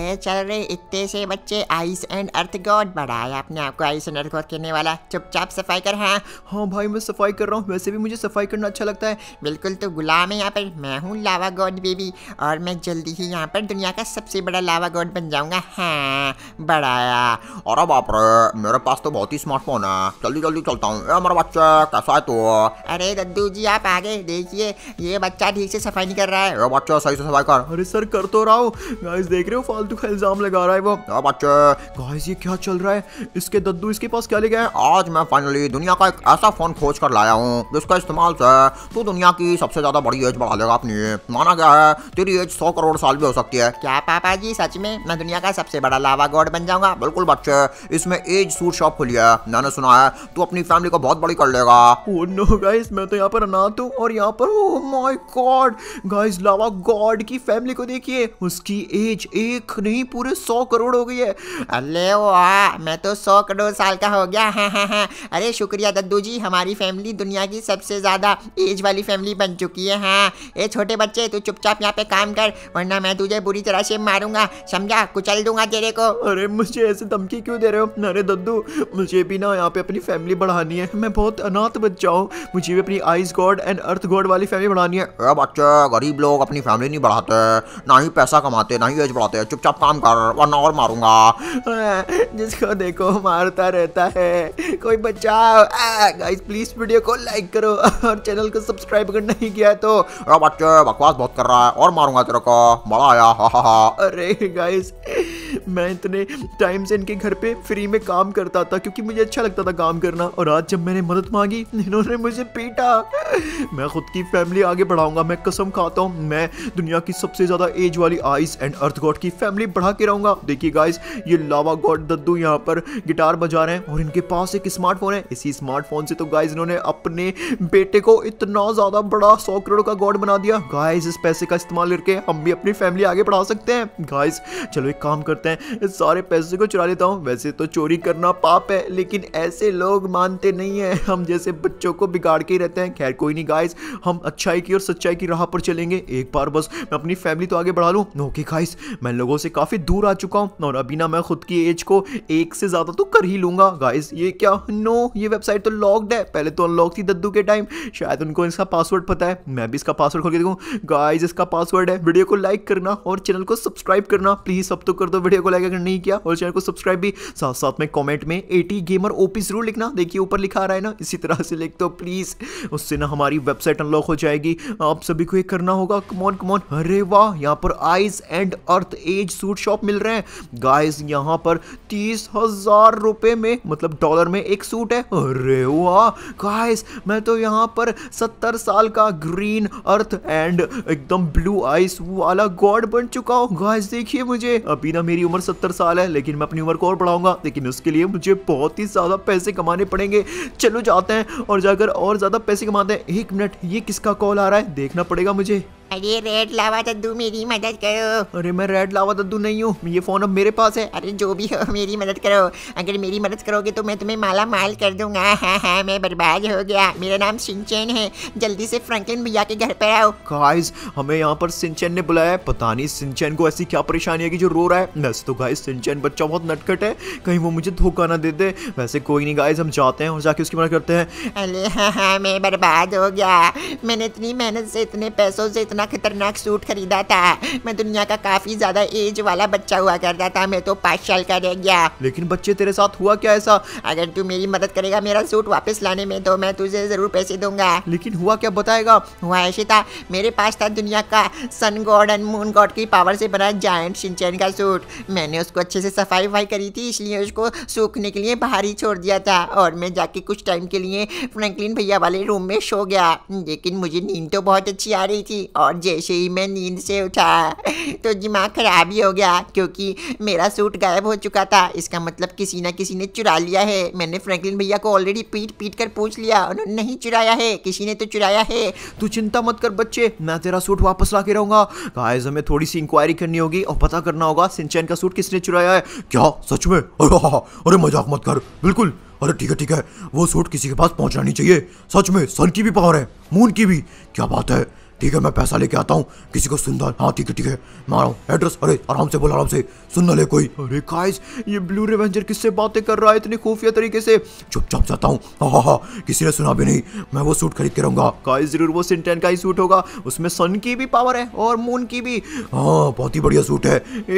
चल रहे इतने से बच्चे आइस एंड अर्थ गॉड बड़ा बढ़ाया आपने आपको आइस एंड अर्थ गॉड करने वाला चुपचाप सफाई कर हाँ हाँ भाई मैं सफाई कर रहा हूँ वैसे भी मुझे सफाई करना अच्छा लगता है बिल्कुल तो गुलाम है यहाँ पर मैं हूँ लावा गॉड बेबी और मैं जल्दी ही यहाँ पर दुनिया का सबसे बड़ा लावा गॉड बन जाऊँगा हाँ बढ़ाया और बाप रे मेरे पास तो बहुत ही स्मार्टफोन है जल्दी जल्दी चलता हूँ हमारा बच्चा कैसा है तो अरे दद्दू जी आप आगे देखिए ये बच्चा ठीक से सफाई नहीं कर रहा है बच्चा सही से सफाई कर अरे सर कर तो रहा हूँ देख रहे हो फालतू का इल्जाम लगा रहा है वो क्या हाँ, बच्चे गाइस ये क्या चल रहा है इसके दद्दू इसके पास क्या ले गए आज मैं फाइनली दुनिया का एक ऐसा फोन खोज कर लाया हूँ जिसका इस्तेमाल से तू दुनिया की सबसे ज्यादा बड़ी एज बढ़ा लेगा अपनी माना गया है तेरी एज सौ करोड़ साल भी हो सकती है क्या पापा जी सच में मैं दुनिया का सबसे बड़ा लावा गॉड बन जाऊंगा बिल्कुल बच्चे इसमें एज सूट शॉप खुली है मैंने सुना है तू अपनी फैमिली को बहुत बड़ी कर लेगा गाइस oh मैं तो यहाँ पर अनाथ हूँ और यहाँ पर oh my god guys lava god की फैमिली को देखिए उसकी एज एक लाख नहीं पूरे सौ करोड़ हो गई है अरे ओ आ मैं तो सौ करोड़ साल का हो गया हाँ हाँ हाँ अरे शुक्रिया दद्दू जी हमारी फैमिली दुनिया की सबसे ज़्यादा एज वाली फैमिली बन चुकी है हाँ ये छोटे बच्चे तू चुपचाप यहाँ पे काम कर वरना मैं तुझे बुरी तरह से मारूंगा समझा कुचल दूंगा तेरे को अरे मुझे ऐसे धमकी क्यों दे रहे हो अरे दद्दू मुझे भी ना यहाँ पे अपनी फैमिली बढ़ानी है मैं बहुत अनाथ बच्चा हूँ मुझे भी अपनी ice god and earth god वाली फैमिली बढ़ानी है अरे बच्चे गरीब लोग अपनी फैमिली नहीं बढ़ाते ना ही पैसा कमाते ना ही एज बढ़ाते चुप चुपचाप काम कर वरना और मारूंगा जिसको देखो मारता रहता है कोई बचाओ गाइस प्लीज वीडियो को लाइक करो और चैनल को सब्सक्राइब अगर नहीं किया तो बच्चे बकवास बहुत कर रहा है और मारूंगा तेरे को बड़ा आया हा हा हा अरे गाइस मैं इतने टाइम से इनके घर पे फ्री में काम करता था क्योंकि मुझे अच्छा लगता था काम करना और आज जब मैंने मदद मांगी इन्होंने मुझे पीटा मैं खुद की फैमिली आगे बढ़ाऊंगा मैं कसम खाता हूँ मैं दुनिया की सबसे ज़्यादा एज वाली आइस एंड अर्थ गॉड की फैमिली बढ़ा के रहूंगा देखिए गाइस ये लावा गॉड दद्दू यहाँ पर गिटार बजा रहे हैं और इनके पास एक स्मार्टफोन है इसी स्मार्टफोन से तो गाइज इन्होंने अपने बेटे को इतना ज़्यादा बड़ा सौ करोड़ का गॉड बना दिया गाइज इस पैसे का इस्तेमाल करके हम भी अपनी फैमिली आगे बढ़ा सकते हैं गाइज चलो एक काम करते करते हैं सारे पैसे को चुरा लेता हूँ वैसे तो चोरी करना पाप है लेकिन ऐसे लोग मानते नहीं है हम जैसे बच्चों को बिगाड़ के ही रहते हैं खैर कोई नहीं गाइस हम अच्छाई की और सच्चाई की राह पर चलेंगे एक बार बस मैं अपनी फैमिली तो आगे बढ़ा लूँ ओके गाइस मैं लोगों से काफ़ी दूर आ चुका हूँ और अभी ना मैं खुद की एज को एक से ज़्यादा तो कर ही लूँगा गाइस ये क्या नो ये वेबसाइट तो लॉकड है पहले तो अनलॉक थी दद्दू के टाइम शायद उनको इसका पासवर्ड पता है मैं भी इसका पासवर्ड खोल के देखूँ गाइज इसका पासवर्ड है वीडियो को लाइक करना और चैनल को सब्सक्राइब करना प्लीज़ सब तो कर दो वीडियो को लाइक अगर नहीं किया और चैनल को सब्सक्राइब भी साथ साथ में कमेंट में एटी गेमर ओपी जरूर लिखना देखिए ऊपर लिखा आ रहा है ना इसी तरह से लिख दो प्लीज़ उससे ना हमारी वेबसाइट अनलॉक हो जाएगी आप सभी को ये करना होगा कमॉन कमॉन अरे वाह यहाँ पर ice and earth age suit shop मिल रहे हैं गाइज यहाँ पर तीस हजार रुपये में मतलब डॉलर में एक सूट है अरे वाह गाइस मैं तो यहाँ पर सत्तर साल का ग्रीन अर्थ एंड एकदम ब्लू आइस वाला गॉड बन चुका हूँ गाइस देखिए मुझे अभी ना मेरी उम्र सत्तर साल है लेकिन मैं अपनी उम्र को और बढ़ाऊंगा लेकिन उसके लिए मुझे बहुत ही ज़्यादा पैसे कमाने पड़ेंगे चलो जाते हैं और जाकर और ज़्यादा पैसे कमाते हैं एक मिनट ये किसका कॉल आ रहा है देखना पड़ेगा मुझे अरे रेड लावा दद्दू मेरी मदद करो अरे मैं रेड लावा दद्दू नहीं हूँ ये फोन अब मेरे पास है अरे जो भी हो मेरी मदद करो अगर मेरी मदद करोगे तो मैं तुम्हें माला माल कर दूंगा हाँ हाँ मैं बर्बाद हो गया मेरा नाम सिंचेन है जल्दी से फ्रैंकलिन भैया के घर पर आओ गाइस हमें यहाँ पर सिंचेन ने बुलाया है पता नहीं सिंचेन को ऐसी क्या परेशानी है की जो रो रहा है वैसे तो गाइस सिंचेन बच्चा बहुत नटखट है कहीं वो मुझे धोखा ना दे दे वैसे कोई नहीं गाइस हम जाते हैं और जाके उसकी मदद करते हैं अरे हाँ हाँ मैं बर्बाद हो गया मैंने इतनी मेहनत से इतने पैसों से इतना इतना खतरनाक सूट खरीदा था मैं दुनिया का काफी ज्यादा एज वाला बच्चा हुआ करता था मैं तो पाँच साल का रह गया लेकिन बच्चे तेरे साथ हुआ क्या ऐसा अगर तू मेरी मदद करेगा मेरा सूट वापस लाने में तो मैं तुझे जरूर पैसे दूंगा लेकिन हुआ क्या बताएगा हुआ ऐसे था मेरे पास था दुनिया का sun god and moon god की पावर से बना जायंट सिंचन का सूट मैंने उसको अच्छे से सफाई वफाई करी थी इसलिए उसको सूखने के लिए बाहर ही छोड़ दिया था और मैं जाके कुछ टाइम के लिए फ्रैंकलिन भैया वाले रूम में सो गया लेकिन मुझे नींद तो बहुत अच्छी आ रही थी और जैसे ही मैं नींद से उठा तो दिमाग ख़राब ही हो गया क्योंकि मेरा सूट गायब हो चुका था इसका मतलब किसी ना किसी ने चुरा लिया है मैंने फ्रैंकलिन भैया को ऑलरेडी पीट पीट कर पूछ लिया उन्होंने नहीं चुराया है किसी ने तो चुराया है तू चिंता मत कर बच्चे मैं तेरा सूट वापस ला के रहूंगा गाइस हमें थोड़ी सी इंक्वायरी करनी होगी और पता करना होगा सिंचैन का सूट किसने चुराया है क्या सच में अरे हाँ, हाँ, हाँ। अरे मजाक मत कर बिल्कुल अरे ठीक है ठीक है वो सूट किसी के पास पहुंचना नहीं चाहिए सच में सन की भी पावर है मून की भी क्या बात है ठीक है मैं पैसा लेके आता हूँ किसी को सुनदार हाँ ठीक है ठीक है मारो एड्रेस अरे आराम से बोल आराम से सुन ना ले कोई अरे गाइस ये ब्लू रेवेंजर किससे बातें कर रहा है इतनी खुफिया तरीके से चुपचाप जाता हूँ हाँ हाँ, हाँ किसी ने सुना भी नहीं मैं वो सूट खरीद के रहूंगा गाइस जरूर वो सिंटेन का ही सूट होगा उसमें सन की भी पावर है और मून की भी हाँ बहुत ही बढ़िया सूट है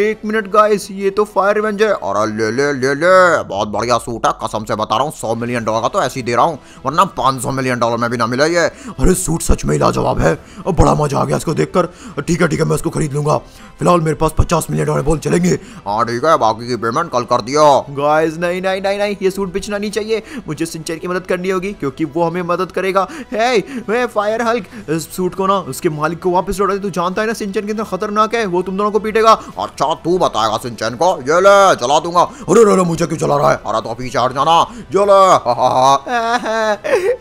एक मिनट गाइस ये तो फायर रेवेंजर अरे ले ले ले ले बहुत बढ़िया सूट है कसम से बता रहा हूँ सौ मिलियन डॉलर का तो ऐसे ही दे रहा हूँ वरना पाँच सौ मिलियन डॉलर में भी ना मिला ये अरे सूट सच में लाजवाब है अब अब बड़ा मजा आ गया इसको देखकर ठीक है ठीक है मैं उसको खरीद लूंगा फिलहाल मेरे पास पचास मिलियन डॉलर बोल चलेंगे हाँ ठीक है बाकी की पेमेंट कल कर दिया गाइस नहीं नहीं नहीं नहीं ये सूट बेचना नहीं चाहिए मुझे सिंचर की मदद करनी होगी क्योंकि वो हमें मदद करेगा हे फायर हल्क इस सूट को ना उसके मालिक को वापस लौटा दे तू जानता है ना सिंचन कितना खतरनाक है वो तुम दोनों को पीटेगा अच्छा तू बताएगा सिंचन को ये ले चला दूंगा अरे अरे मुझे क्यों चला रहा है अरे तो पीछे हट जाना जो ले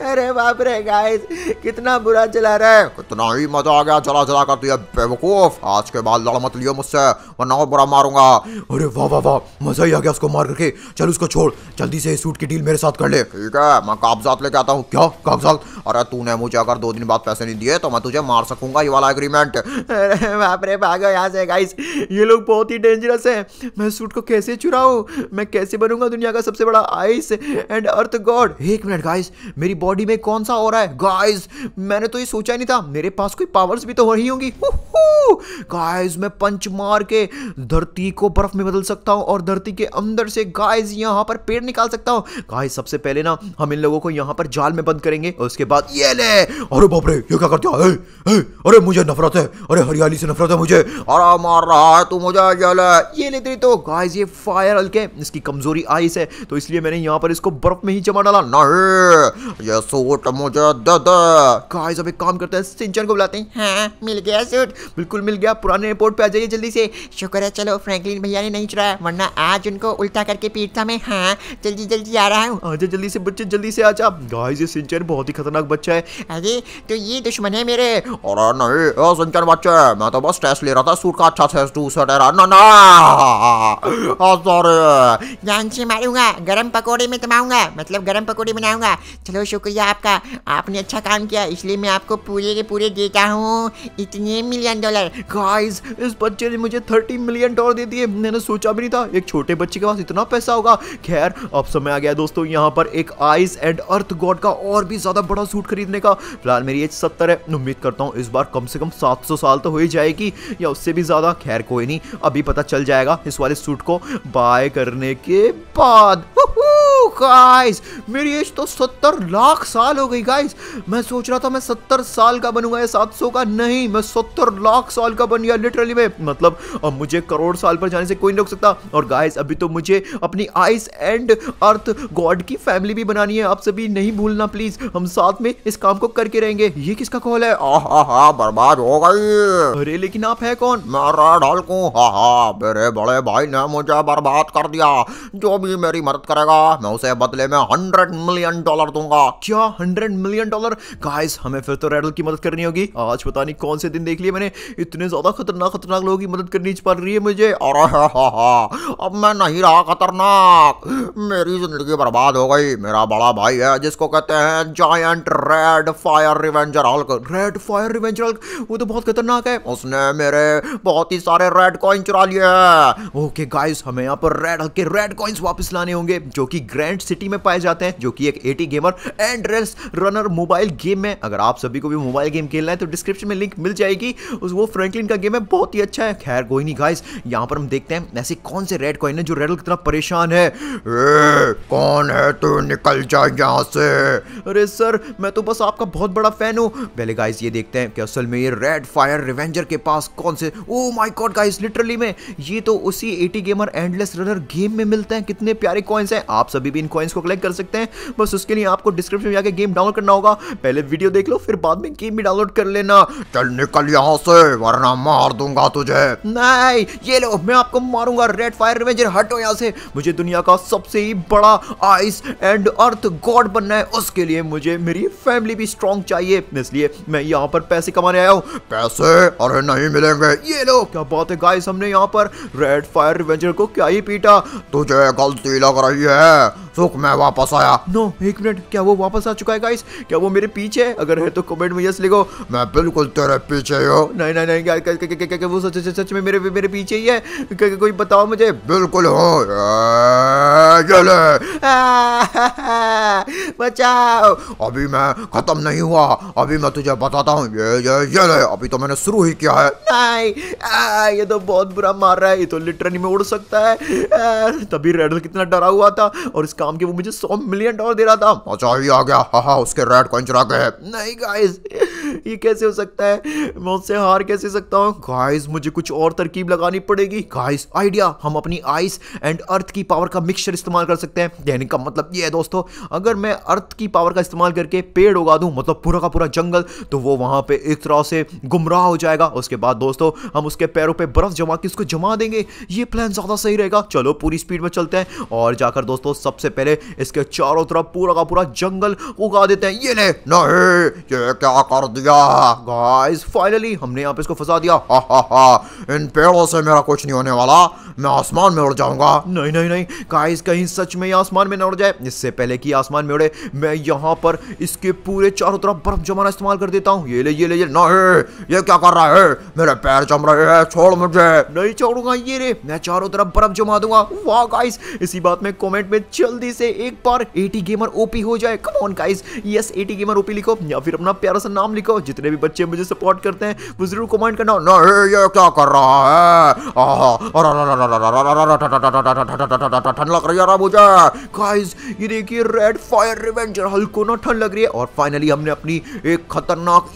अरे बाप रे गाइस कितना बुरा चला रहा है कितना ही ही मजा आ गया चला चला कर तू तो बेवकूफ आज के बाद लड़ मत लियो मुझसे वरना और बुरा मारूंगा अरे वाह वाह वाह मजा ही आ गया उसको मार करके चल उसको छोड़ जल्दी से सूट की डील मेरे साथ कर ले ठीक है मैं कागजात लेके आता हूँ क्या कागजात अरे तूने मुझे अगर दो दिन बाद पैसे नहीं दिए तो मैं तुझे मार सकूंगा ये वाला एग्रीमेंट अरे भागो यहाँ से गाइस ये लोग बहुत ही डेंजरस है मैं सूट को कैसे चुराऊ मैं कैसे बनूंगा दुनिया का सबसे बड़ा आइस एंड अर्थ गॉड एक मिनट गाइस मेरी बॉडी में कौन सा हो रहा है गाइस मैंने तो ये सोचा ही नहीं था मेरे पास पास कोई पावर्स भी तो हो रही होंगी गाइस मैं पंच मार के धरती को बर्फ में बदल सकता हूँ और धरती के अंदर से गाइस यहाँ पर पेड़ निकाल सकता हूँ गाइस सबसे पहले ना हम इन लोगों को यहाँ पर जाल में बंद करेंगे और उसके बाद ये ले अरे बाप रे ये क्या करते हो अरे मुझे नफरत है अरे हरियाली से नफरत है मुझे अरे मार रहा है तू मुझे ये ले ये ले तेरी तो गाइस ये फायर हल्के इसकी कमजोरी आइस है तो इसलिए मैंने यहाँ पर इसको बर्फ में ही जमा डाला नहीं ये सूट मुझे दे दे गाइस अब एक काम करते हैं सिंचन को बुलाते हैं हाँ मिल गया सूट बिल्कुल मिल गया पुराने रिपोर्ट पे आ जाइए जल्दी से शुक्र है चलो फ्रैंकलिन भैया ने नहीं चुराया वरना आज उनको उल्टा करके पीटता मैं हाँ जल्दी जल्दी आ रहा हूँ आजा जल्दी से बच्चे जल्दी से आ जा गाइस ये सिंचर बहुत ही खतरनाक बच्चा है अरे तो ये दुश्मन है मेरे अरे नहीं ओ सिंचन बच्चे मैं तो बस टेस्ट ले रहा था सूट का अच्छा टेस्ट दूसरा डरा ना ना सॉरी हाँ, जान से मारूंगा गरम पकौड़े में तमाऊंगा मतलब गरम पकौड़े बनाऊंगा चलो शुक्रिया आपका आपने अच्छा काम किया इसलिए मैं आपको पूरे के पूरे देता हूँ इतने मिलियन डॉलर गाइस इस बच्चे ने मुझे थर्टी मिलियन डॉलर दे दिए मैंने सोचा भी नहीं था एक छोटे बच्चे के पास इतना पैसा होगा खैर अब समय आ गया दोस्तों यहाँ पर एक आइस एंड अर्थ गॉड का और भी ज़्यादा बड़ा सूट खरीदने का फिलहाल मेरी एज सत्तर है उम्मीद करता हूँ इस बार कम से कम सात साल तो हो ही जाएगी या उससे भी ज़्यादा खैर कोई नहीं अभी पता चल जाएगा इस वाले सूट को बाय करने के बाद गाइस मेरी एज तो सत्तर लाख साल हो गई गाइस मैं सोच रहा था मैं सत्तर साल का बनूंगा या सात सौ का नहीं मैं सत्तर लाख साल का बन गया लिटरली मैं मतलब अब मुझे करोड़ साल पर जाने से कोई नहीं रोक सकता और गाइस अभी तो मुझे अपनी आइस एंड अर्थ गॉड की फैमिली भी बनानी है आप सभी नहीं भूलना प्लीज हम साथ में इस काम को करके रहेंगे ये किसका कॉल है बर्बाद हो गई अरे लेकिन आप है कौन मारा डाल को हा हा मेरे बड़े भाई ने मुझे बर्बाद कर दिया जो भी मेरी मदद करेगा मैं उस उसे बदले में हंड्रेड मिलियन डॉलर दूंगा क्या हंड्रेड मिलियन डॉलर गाइस हमें फिर तो रेडल की मदद करनी होगी आज पता नहीं कौन से दिन देख लिया मैंने इतने ज्यादा खतरनाक खतरनाक लोगों की मदद करनी पड़ रही है मुझे और अब मैं नहीं रहा खतरनाक मेरी जिंदगी बर्बाद हो गई मेरा बड़ा भाई है जिसको कहते हैं giant red fire revenger Hulk red fire revenger Hulk वो तो बहुत खतरनाक है उसने मेरे बहुत ही सारे रेड कॉइन चुरा लिए ओके गाइस हमें यहाँ पर रेड हल्क के रेड कॉइन्स वापस लाने होंगे जो कि ग्रैंड एंड सिटी में पाए जाते हैं जो कि एक AT gamer and race runner mobile game है अगर आप सभी को भी मोबाइल गेम खेलना है तो डिस्क्रिप्शन में लिंक मिल जाएगी उस वो फ्रेंकलिन का गेम है बहुत ही अच्छा है खैर कोई नहीं गाइस यहाँ पर हम देखते हैं ऐसे कौन से रेड कॉइन है जो रेडल कितना परेशान है ए, कौन है तू निकल जा यहाँ से अरे सर मैं तो बस आपका बहुत बड़ा फैन हूँ पहले गाइस ये देखते हैं कि असल में ये रेड फायर रिवेंजर के पास कौन से oh my god guys literally में ये तो उसी AT gamer endless runner game में मिलते हैं कितने प्यारे कॉइन्स हैं आप सभी भी इन कॉइन्स को कलेक्ट कर सकते हैं बस उसके लिए आपको डिस्क्रिप्शन में जाकर गेम डाउनलोड करना होगा पहले वीडियो देख लो फिर बाद में गेम भी डाउनलोड कर लेना चल निकल यहाँ से वरना मार दूंगा तुझे नहीं ये लो मैं आपको मारूंगा रेड फायर रिवेंजर हटो यहाँ से मुझे दुनिया का सबसे ही बड़ा आइस एंड अर्थ गॉड बनना है उसके लिए मुझे मेरी फैमिली भी स्ट्रॉन्ग चाहिए इसलिए मैं यहाँ पर पैसे कमाने आया हूँ पैसे अरे नहीं मिलेंगे ये लो क्या बात है गाइस हमने यहाँ पर रेड फायर रिवेंजर को क्या ही पीटा तुझे गलती लग रही है सुख मैं वापस आया नो एक मिनट क्या वो वापस आ चुका है गाइस क्या वो मेरे पीछे अगर है तो कमेंट में यस लिखो मैं बिल्कुल तेरे पीछे हूँ नहीं नहीं नहीं क्या वो सच सच सच में मेरे मेरे पीछे ही है कोई बताओ मुझे बिल्कुल हो चले बचाओ अभी मैं खत्म नहीं हुआ अभी मैं तुझे बताता हूँ ये ये ये ले अभी तो मैंने शुरू ही किया है नहीं ये तो बहुत बुरा मार रहा है ये तो लिटरली में उड़ सकता है तभी रेडल कितना डरा हुआ था और इसका काम के वो मुझे सौ मिलियन डॉलर दे रहा था मजा ही आ गया हाँ हाँ उसके रेड कॉइन चुरा गए नहीं गाइस ये कैसे हो सकता है मैं उससे हार कैसे सकता हूँ गाइस मुझे कुछ और तरकीब लगानी पड़ेगी गाइस आइडिया हम अपनी आइस एंड अर्थ की पावर का मिक्सचर इस्तेमाल कर सकते हैं यानी का मतलब ये है दोस्तों अगर मैं अर्थ की पावर का इस्तेमाल करके पेड़ उगा दूँ मतलब पूरा का पूरा जंगल तो वो वहाँ पर एक तरह से गुमराह हो जाएगा उसके बाद दोस्तों हम उसके पैरों पर बर्फ जमा के उसको जमा देंगे ये प्लान ज़्यादा सही रहेगा चलो पूरी स्पीड में चलते हैं और जाकर दोस्तों सबसे पहले इसके चारों तरफ पूरा का पूरा जंगल उगा देते हैं ये ले नहीं ये क्या कर दिया गाइस फाइनली हमने यहाँ पे इसको फंसा दिया हा हा हा इन पेड़ों से मेरा कुछ नहीं होने वाला मैं आसमान में उड़ जाऊंगा नहीं नहीं नहीं गाइस कहीं सच में आसमान में ना उड़ जाए इससे पहले कि आसमान में उड़े मैं यहाँ पर इसके पूरे चारों तरफ बर्फ जमाना इस्तेमाल कर देता हूँ ये ले ये ले ये नहीं ये क्या कर रहा है मेरे पैर जम रहे हैं छोड़ मुझे नहीं छोड़ूंगा ये रे मैं चारों तरफ बर्फ जमा दूंगा वाह गाइस इसी बात में कमेंट में जल्दी जल्दी से एक बार एटी गेमर ओपी हो जाए come on guys yes AT gamer OP लिखो या फिर अपना प्यारा सा नाम लिखो जितने भी बच्चे मुझे सपोर्ट करते हैं वो जरूर कमेंट करना ना ये क्या कर रहा है ठंड लग रही है मुझे गाइस ये देखिए रेड फायर रिवेंजर ना ठंड लग रही है और फाइनली हमने अपनी एक खतरनाक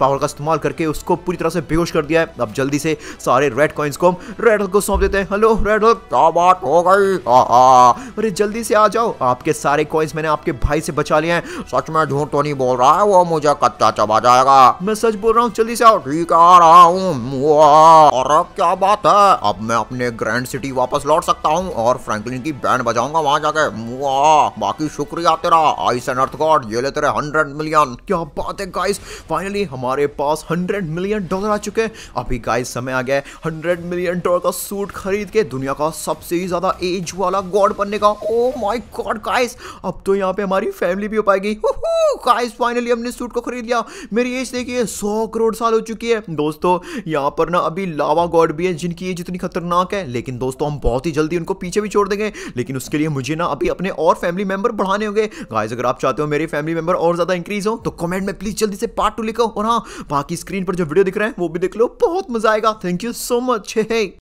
पावर का इस्तेमाल करके उसको पूरी तरह से बेहोश कर दिया है अब जल्दी से सारे रेड को रेड को सौंप देते हैं हेलो रेड क्या बात हो गई अरे जल्दी से आ जाओ आपके सारे कॉइन्स मैंने आपके भाई से बचा लिया है सच में झूठ तो नहीं बोल रहा है वो मुझे कच्चा चबा जाएगा मैं सच बोल रहा हूँ जल्दी से आओ ठीक आ रहा हूँ और अब क्या बात है अब मैं अपने ग्रैंड सिटी वापस लौट सकता हूँ और फ्रैंकलिन की बैंड बजाऊंगा वहाँ जाके बाकी शुक्रिया तेरा आइस एंड अर्थ गॉड ये ले तेरे हंड्रेड मिलियन क्या बात है गाइस फाइनली हमारे पास हंड्रेड मिलियन डॉलर आ चुके हैं अभी गाइस समय आ गया है हंड्रेड मिलियन डॉलर का सूट खरीद के दुनिया का सबसे ज्यादा एज वाला गॉड बनने का ओ माय गॉड गाइस अब तो यहाँ पे हमारी फैमिली भी हो पाएगी गाइस फाइनली हमने सूट को खरीद लिया मेरी एज देखिए सौ करोड़ साल हो चुकी है दोस्तों यहाँ पर ना अभी लावा गॉड भी है जिनकी एज इतनी खतरनाक है लेकिन दोस्तों हम बहुत ही जल्दी उनको पीछे भी छोड़ देंगे लेकिन उसके लिए मुझे ना अभी अपने और फैमिली मेंबर बढ़ाने होंगे गाइज अगर आप चाहते हो मेरे फैमिली मेंबर और ज्यादा इंक्रीज हो तो कॉमेंट में प्लीज जल्दी से पार्ट टू लिखो और हाँ बाकी स्क्रीन पर जो वीडियो दिख रहे हैं वो भी देख लो बहुत मजा आएगा thank you so much hey